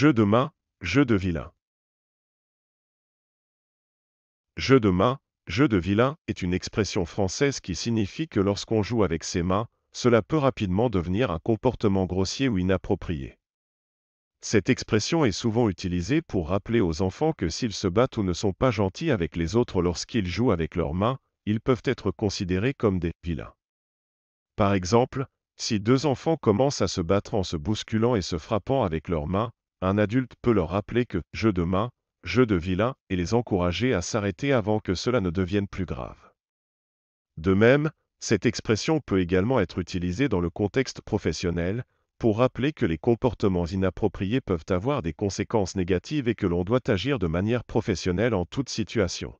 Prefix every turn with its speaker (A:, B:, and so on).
A: Jeu de main, jeu de vilain.
B: Jeu de main, jeu de vilain est une expression française qui signifie que lorsqu'on joue avec ses mains, cela peut rapidement devenir un comportement grossier ou inapproprié. Cette expression est souvent utilisée pour rappeler aux enfants que s'ils se battent ou ne sont pas gentils avec les autres lorsqu'ils jouent avec leurs mains, ils peuvent être considérés comme des vilains. Par exemple, si deux enfants commencent à se battre en se bousculant et se frappant avec leurs mains, un adulte peut leur rappeler que jeu de main, jeu de vilain et les encourager à s'arrêter avant que cela ne devienne plus grave. De même, cette expression peut également être utilisée dans le contexte professionnel pour rappeler que les comportements inappropriés peuvent avoir des conséquences négatives et que l'on doit agir de manière professionnelle en toute
A: situation.